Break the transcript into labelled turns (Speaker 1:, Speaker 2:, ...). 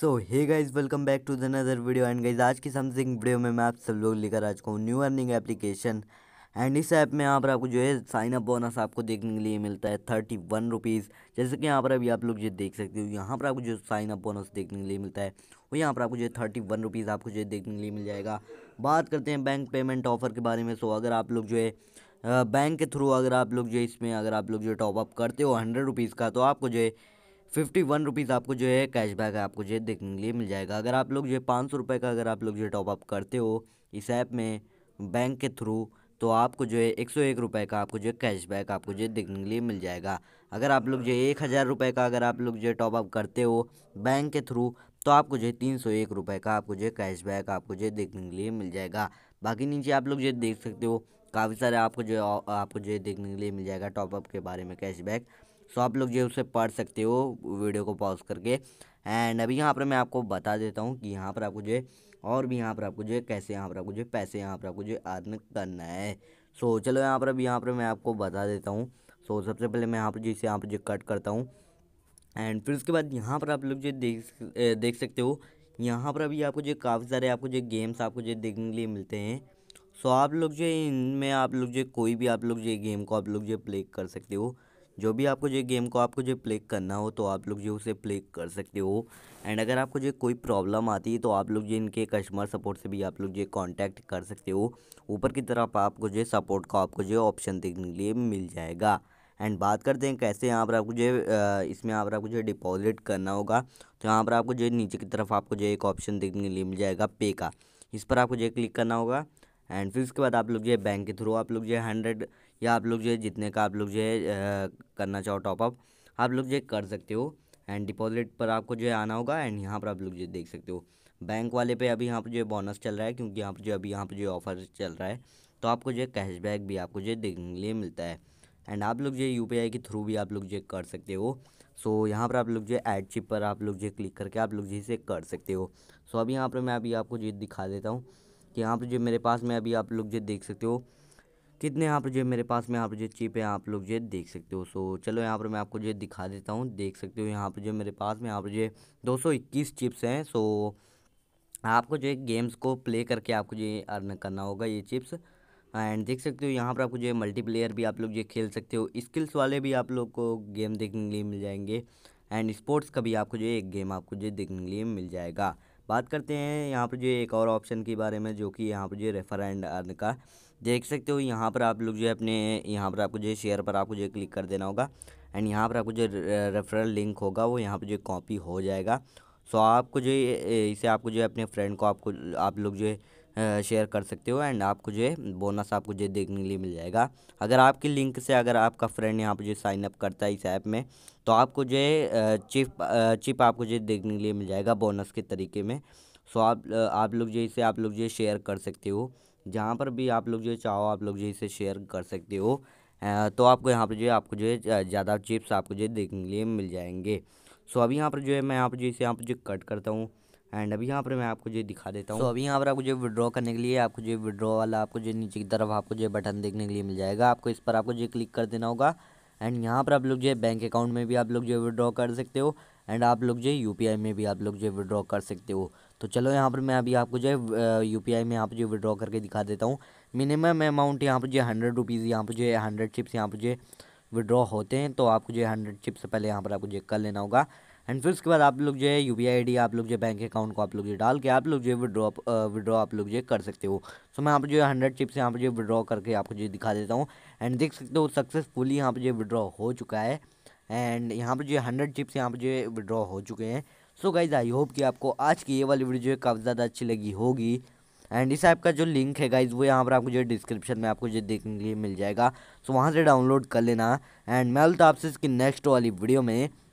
Speaker 1: so hey guys welcome back to the another video and guys आज की something video में मैं आप सब लोग लेकर आ चुका हूँ न्यू अर्निंग एप्लीकेशन एंड इस ऐप में यहाँ पर आपको जो है साइन अप बोनस आपको देखने के लिए मिलता है थर्टी वन रुपीज़ जैसे कि यहाँ पर अभी आप लोग जो देख सकते हो यहाँ पर आपको जो साइन अप बोनस देखने के लिए मिलता है और यहाँ पर आपको जो है थर्टी वन रुपीज़ आपको जो है देखने के लिए मिल जाएगा बात करते हैं बैंक पेमेंट ऑफर के बारे में सो अगर आप लोग जो है बैंक के थ्रू अगर आप लोग जो है इसमें अगर आप लोग जो टॉपअप करते हो हंड्रेड रुपीज़ का तो आपको जो है फिफ्टी वन रुपीज़ आपको जो है कैशबैक आपको जो है देखने के लिए मिल जाएगा अगर आप लोग जो है पाँच सौ रुपये का अगर आप लोग जो है टॉपअप करते हो इस ऐप में बैंक के थ्रू तो आपको जो है एक सौ एक रुपये का आपको जो है कैशबैक आपको जो है देखने के लिए मिल जाएगा अगर आप लोग जो है एक हज़ार रुपये का अगर आप लोग जो है टॉपअप करते हो बैंक के थ्रू तो आपको जो है तीन सौ एक रुपये का आपको जो है कैशबैक आपको जो है देखने के लिए मिल जाएगा बाकी नीचे आप लोग जो देख सकते हो काफ़ी सारे आपको जो आपको जो है देखने के लिए मिल जाएगा टॉपअप के बारे में कैशबैक सो आप लोग जो उसे पढ़ सकते हो वीडियो को पॉज करके एंड अभी यहाँ पर मैं आपको बता देता हूँ कि यहाँ पर आपको जो है और भी यहाँ पर आपको जो है कैसे यहाँ पर आपको जो है पैसे यहाँ पर आपको जो है अर्न करना है सो चलो यहाँ पर अभी यहाँ पर मैं आपको बता देता हूँ सो सबसे पहले मैं यहाँ पर जो इसे यहाँ पर जो कट करता हूँ एंड फिर उसके बाद यहाँ पर आप लोग जो देख देख सकते हो यहाँ पर अभी आपको जो काफ़ी सारे आपको जो गेम्स आपको जो देखने के लिए मिलते हैं सो आप लोग जो इनमें आप लोग जो कोई भी आप लोग जो गेम को आप लोग जो प्ले कर सकते हो जो भी आपको जो गेम को आपको जो प्ले करना हो तो आप लोग जो उसे प्ले कर सकते हो एंड अगर आपको जो कोई प्रॉब्लम आती है तो आप लोग जो इनके कस्टमर सपोर्ट से भी आप लोग जो कांटेक्ट कर सकते हो ऊपर की तरफ आपको जो सपोर्ट का आपको जो ऑप्शन देखने के लिए मिल जाएगा एंड बात करते हैं कैसे यहाँ पर आपको जो इसमें यहाँ पर आपको जो डिपॉजिट करना होगा तो यहाँ पर आपको जो नीचे की तरफ आपको जो एक ऑप्शन देखने के लिए मिल जाएगा पे का इस पर आपको जो क्लिक करना होगा एंड फिर उसके बाद आप लोग जो है बैंक के थ्रू आप लोग जो है हंड्रेड या आप लोग जो है जितने का आप लोग जो है करना चाहो टॉपअप आप लोग जो है कर सकते हो एंड डिपॉजिट पर आपको जो है आना होगा एंड यहाँ पर आप लोग जो देख सकते हो बैंक वाले पे अभी यहाँ पर जो है बोनस चल रहा है क्योंकि यहाँ पर जो अभी यहाँ पर जो ऑफर चल रहा है तो आपको जो है कैशबैक भी आपको जो है देखने के लिए मिलता है एंड आप लोग जो है यू के थ्रू भी आप लोग जो कर सकते हो सो so, यहाँ पर आप लोग जो एड चिप पर आप लोग जो क्लिक करके आप लोग जो इसे कर सकते हो सो so, अभी यहाँ पर मैं अभी आपको जो दिखा देता हूँ कि यहाँ पर जो मेरे पास में अभी आप लोग जो देख सकते हो कितने यहाँ पर जो मेरे पास में यहाँ पर जो चिप है आप लोग जो देख सकते हो सो चलो यहाँ पर मैं आपको जो दिखा देता हूँ देख सकते हो यहाँ पर जो मेरे पास में यहाँ पर जो दो सौ इक्कीस चिप्स हैं सो आपको जो है गेम्स को प्ले करके आपको जो अर्न करना होगा ये चिप्स एंड देख सकते हो यहाँ पर आपको जो है मल्टीप्लेयर भी आप लोग जो खेल सकते हो स्किल्स वाले भी आप लोग को गेम देखने के लिए मिल जाएंगे एंड स्पोर्ट्स का भी आपको जो है एक गेम आपको जो देखने के लिए मिल जाएगा बात करते हैं यहाँ पर जो एक और ऑप्शन के बारे में जो कि यहाँ पर जो रेफर एंड अर्न का देख सकते हो यहाँ पर आप लोग जो है अपने यहाँ पर आपको जो शेयर पर आपको जो क्लिक कर देना होगा एंड यहाँ पर आपको जो रेफरल लिंक होगा वो यहाँ पर जो कॉपी हो जाएगा सो आपको जो इसे आपको जो है अपने फ्रेंड को आपको आप लोग जो है शेयर कर सकते हो एंड आपको जो है बोनस आपको जो देखने के लिए मिल जाएगा अगर आपकी लिंक से अगर आपका फ्रेंड यहाँ पर जो साइनअप करता है इस ऐप में तो आपको जो है चिप चिप आपको जो देखने के लिए मिल जाएगा बोनस के तरीके में सो आप आप लोग जो इसे आप लोग जो शेयर कर सकते हो जहाँ पर भी आप लोग जो चाहो आप लोग जो इसे शेयर कर सकते हो तो आपको यहाँ पर जो है आपको जो है ज़्यादा चिप्स आपको जो है देखने के लिए मिल जाएंगे सो अभी यहाँ पर जो है मैं यहाँ पर जो इसे यहाँ पर जो कट करता हूँ एंड अभी यहाँ पर मैं आपको जो दिखा देता हूँ तो अभी यहाँ पर आपको जो विड्रॉ करने के लिए आपको जो विड्रॉ वाला आपको जो नीचे की तरफ आपको जो बटन देखने के लिए मिल जाएगा आपको इस पर आपको जो क्लिक कर देना होगा एंड यहाँ पर आप लोग जो है बैंक अकाउंट में भी आप लोग जो विड्रॉ कर सकते हो एंड आप लोग जो है यू में भी आप लोग जो विड्रॉ कर सकते हो तो चलो यहाँ पर मैं अभी आपको जो है यू में आप जो विड्रॉ करके दिखा देता हूँ मिनिमम अमाउंट यहाँ पर जो है हंड्रेड रुपीज़ यहाँ पर जो है हंड्रेड चिप्स यहाँ पर जो विड्रॉ होते हैं तो आपको जो है हंड्रेड चिप्स पहले यहाँ पर आपको चेक कर लेना होगा एंड फिर उसके बाद आप लोग जो है यू बी आप लोग जो बैंक अकाउंट को आप लोग जो डाल के आप लोग जो है विड्रॉ विड्रॉ आप लोग जो कर सकते हो सो मैं यहाँ पर जो है हंड्रेड चिप्स यहाँ पर जो विड्रॉ करके आपको जो दिखा देता हूँ एंड देख सकते हो सक्सेसफुली यहाँ पर जो विड्रॉ हो चुका है एंड यहाँ पर जो है हंड्रेड चिप्स यहाँ पर जो है विड्रॉ हो चुके हैं सो गाइज आई होप कि आपको आज की ये वाली वीडियो जो है काफ़ी ज़्यादा अच्छी लगी होगी एंड इस ऐप का जो लिंक है गाइज वो यहाँ पर आपको जो डिस्क्रिप्शन में आपको जो देखने के लिए मिल जाएगा सो वहाँ से डाउनलोड कर लेना एंड मैं तो आपसे इसकी नेक्स्ट वाली वीडियो में